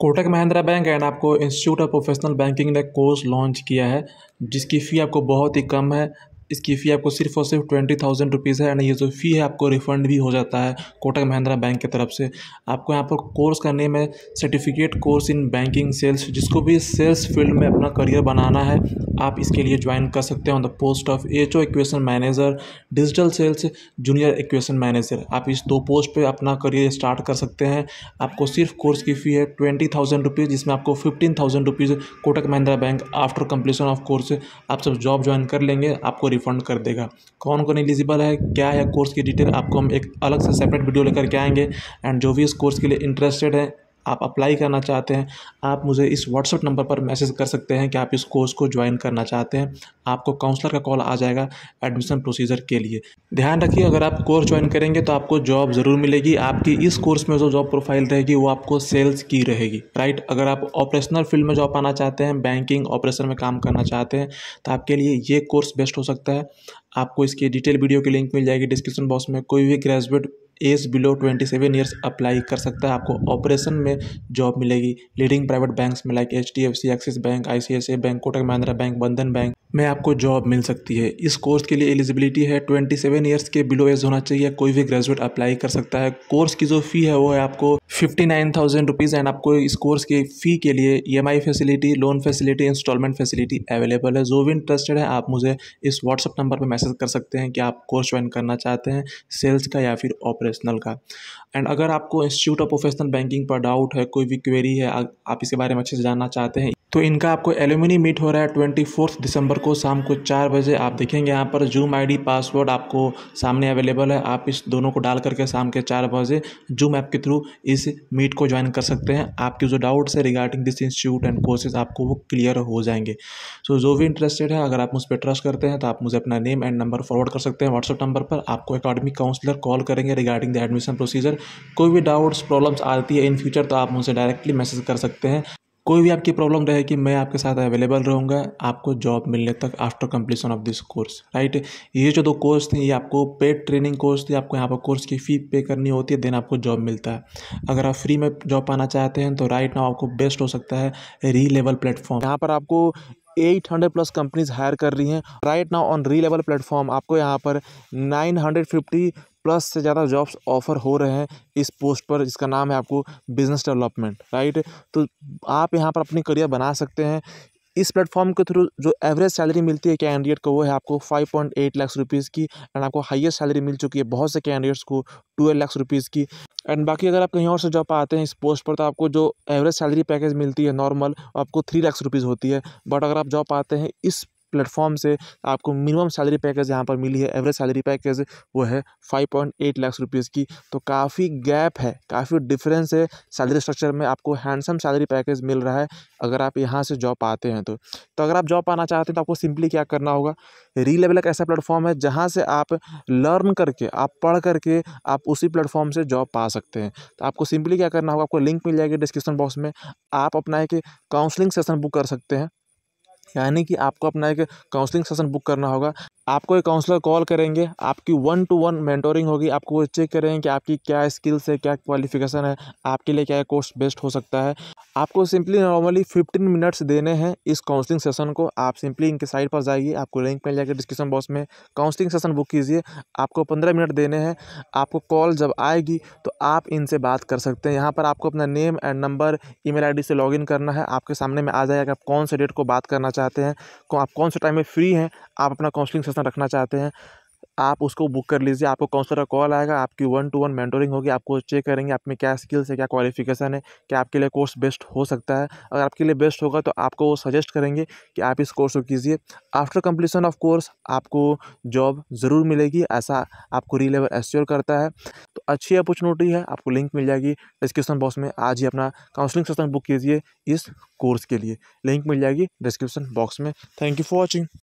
Kotak Mahindra bank and आपको institute of professional banking ने course launch किया है जिसकी फ़ी आपको बहुत ही कम है इसकी फ़ी आपको सिर्फ और सिर्फ ट्वेंटी थाउजेंड रुपीज़ है एंड ये जो फ़ी है आपको रिफ़ंड भी हो जाता है कोटक महिंद्रा बैंक की तरफ से आपको यहाँ पर कोर्स करने में certificate course in banking sales जिसको भी सेल्स फील्ड में अपना करियर बनाना है आप इसके लिए ज्वाइन कर सकते हैं on the post of H O acquisition manager digital sales junior acquisition manager आप इस दो पोस्ट पे अपना करियर स्टार्ट कर सकते हैं आपको सिर्फ कोर्स की फ़ी है ट्वेंटी थाउजेंड रुपीज़ जिसमें आपको fifteen thousand rupees Kotak Mahindra bank after completion of course आप सब जॉब ज्वाइन कर लेंगे आपको रिफंड कर देगा कौन कौन एलिजिबल है क्या है कोर्स की डिटेल आपको हम एक अलग से सेपरेट वीडियो लेकर के आएंगे एंड जो भी इस कोर्स के लिए इंटरेस्टेड है आप अप्लाई करना चाहते हैं आप मुझे इस व्हाट्सअप नंबर पर मैसेज कर सकते हैं कि आप इस कोर्स को ज्वाइन करना चाहते हैं आपको काउंसलर का कॉल आ जाएगा एडमिशन प्रोसीजर के लिए ध्यान रखिए अगर आप कोर्स ज्वाइन करेंगे तो आपको जॉब ज़रूर मिलेगी आपकी इस कोर्स में जो जॉब प्रोफाइल रहेगी वो आपको सेल्स की रहेगी राइट अगर आप ऑपरेशनल फील्ड में जॉब पाना चाहते हैं बैंकिंग ऑपरेशन में काम करना चाहते हैं तो आपके लिए ये कोर्स बेस्ट हो सकता है आपको इसकी डिटेल वीडियो की लिंक मिल जाएगी डिस्क्रिप्शन बॉक्स में कोई भी graduate as below twenty seven years apply कर सकता है आपको ऑपरेशन में जॉब मिलेगी लीडिंग प्राइवेट बैंक्स में like H D F C axis bank आई सी आई सी बैंक कोटक महिंद्रा बैंक बंधन बैंक में आपको जॉब मिल सकती है इस कोर्स के लिए एलिजिबिलिटी है ट्वेंटी सेवन ईयर्स के बिलो एज होना चाहिए कोई भी ग्रेजुएट अप्लाई कर सकता है कोर्स की जो फ़ी है वो है आपको fifty nine thousand rupees and आपको इस कोर्स की फ़ी के लिए E M I facility loan facility instalment facility available है जो भी इंटरेस्टेड है आप मुझे इस व्हाट्सअप नंबर पर मैसेज कर सकते हैं कि आप कोर्स ज्वाइन करना चाहते हैं सेल्स का या फिर ऑपरेशनल का एंड अगर आपको इंस्टीट्यूट ऑफ प्रोफेशनल बैंकिंग पर डाउट है कोई भी क्वेरी है आप इसके बारे में अच्छे से जानना चाहते हैं तो इनका आपको एल्यूमिनी मीट हो रहा है ट्वेंटी फोर्थ दिसंबर को शाम को चार बजे आप देखेंगे यहाँ पर जूम आईडी पासवर्ड आपको सामने अवेलेबल है आप इस दोनों को डाल करके शाम के चार बजे जूम ऐप के थ्रू इस मीट को ज्वाइन कर सकते हैं आपके जो डाउट्स है regarding this institute and courses आपको वो क्लियर हो जाएंगे सो so, जो भी इंटरेस्टेड है अगर आप मुझ पर ट्रस्ट करते हैं तो आप मुझे अपना नेम एंड नंबर फॉरवर्ड कर सकते हैं व्हाट्सअप नंबर पर आपको अकाडमिक काउंसलर कॉल करेंगे रिगार्डिंग द एडमिशन प्रोसीजर कोई भी डाउट्स प्रॉब्लम्स आती है इन फ्यूचर तो आप मुझे डायरेक्टली मैसेज कर सकते हैं कोई भी आपकी प्रॉब्लम रहे कि मैं आपके साथ अवेलेबल रहूँगा आपको जॉब मिलने तक after completion of this course right ये जो दो कोर्स थे ये आपको पेड ट्रेनिंग कोर्स थी आपको यहाँ पर कोर्स की फ़ी पे करनी होती है देन आपको जॉब मिलता है अगर आप फ्री में जॉब पाना चाहते हैं तो राइट नाउ आपको बेस्ट हो सकता है री लेवल प्लेटफॉर्म यहाँ पर आपको eight hundred plus companies hire कर रही हैं right now on Relevel platform आपको यहाँ पर नाइन हंड्रेड फिफ्टी प्लस से ज़्यादा जॉब्स ऑफर हो रहे हैं इस पोस्ट पर जिसका नाम है आपको बिजनेस डेवलपमेंट राइट तो आप यहाँ पर अपनी करियर बना सकते हैं इस प्लेटफॉर्म के थ्रू जो एवरेज सैलरी मिलती है कैंडिडेट को वो है आपको five point eight lakh rupees की एंड आपको हाईएस्ट सैलरी मिल चुकी है बहुत से कैंडिडेट्स को ट्वेल्व लाख रुपीज़ की एंड बाकी अगर आप कहीं और से जॉब आते हैं इस पोस्ट पर तो आपको जो एवरेज सैलरी पैकेज मिलती है नॉर्मल आपको थ्री लाख रुपीज़ होती है बट अगर आप जॉब आते हैं इस प्लेटफॉर्म से आपको मिनिमम सैलरी पैकेज यहाँ पर मिली है एवरेज सैलरी पैकेज वो है five point eight lakh rupees की तो काफ़ी गैप है काफ़ी डिफरेंस है सैलरी स्ट्रक्चर में आपको हैंडसम सैलरी पैकेज मिल रहा है अगर आप यहाँ से जॉब पाते हैं तो तो अगर आप जॉब पाना चाहते हैं तो आपको सिंपली क्या करना होगा री लेवल एक ऐसा प्लेटफॉर्म है जहाँ से आप लर्न करके आप पढ़ करके आप उसी प्लेटफॉर्म से जॉब पा सकते हैं तो आपको सिंपली क्या करना होगा आपको लिंक मिल जाएगी डिस्क्रिप्शन बॉक्स में आप अपना एक काउंसलिंग सेशन बुक कर सकते हैं यानी कि आपको अपना एक काउंसलिंग सेशन बुक करना होगा आपको एक काउंसलर कॉल करेंगे आपकी वन टू वन मेंटोरिंग होगी आपको वो चेक करेंगे कि आपकी क्या स्किल्स है क्या क्वालिफिकेशन है आपके लिए क्या कोर्स बेस्ट हो सकता है आपको सिंपली नॉर्मली फिफ्टीन मिनट्स देने हैं इस काउंसलिंग सेशन को आप सिंपली इनके साइड पर जाइए आपको लिंक मिल जाएगा डिस्क्रिप्शन बॉक्स में काउंसलिंग सेशन बुक कीजिए आपको पंद्रह मिनट देने हैं आपको कॉल जब आएगी तो आप इनसे बात कर सकते हैं यहाँ पर आपको अपना name and number email से लॉग करना है आपके सामने में आ जाएगा आप कौन से डेट को बात करना चाहते हैं आप कौन से टाइम में फ्री हैं आप अपना काउंसलिंग सेशन रखना चाहते हैं आप उसको बुक कर लीजिए आपको कौन का कॉल आएगा आपकी वन टू वन मेंटोरिंग होगी आपको चेक करेंगे आप में क्या स्किल्स है क्या क्वालिफिकेशन है क्या आपके लिए कोर्स बेस्ट हो सकता है अगर आपके लिए बेस्ट होगा तो आपको वो सजेस्ट करेंगे कि आप इस कोर्स को कीजिए आफ्टर कंप्लीसन ऑफ कोर्स आपको जॉब ज़रूर मिलेगी ऐसा आपको रीलेवल एश्योर करता है तो अच्छी अपॉर्चुनिटी है आपको लिंक मिल जाएगी डिस्क्रिप्शन बॉक्स में आज ही अपना काउंसलिंग सेशन बुक कीजिए इस कोर्स के लिए लिंक मिल जाएगी डिस्क्रिप्शन बॉक्स में थैंक यू फॉर वॉचिंग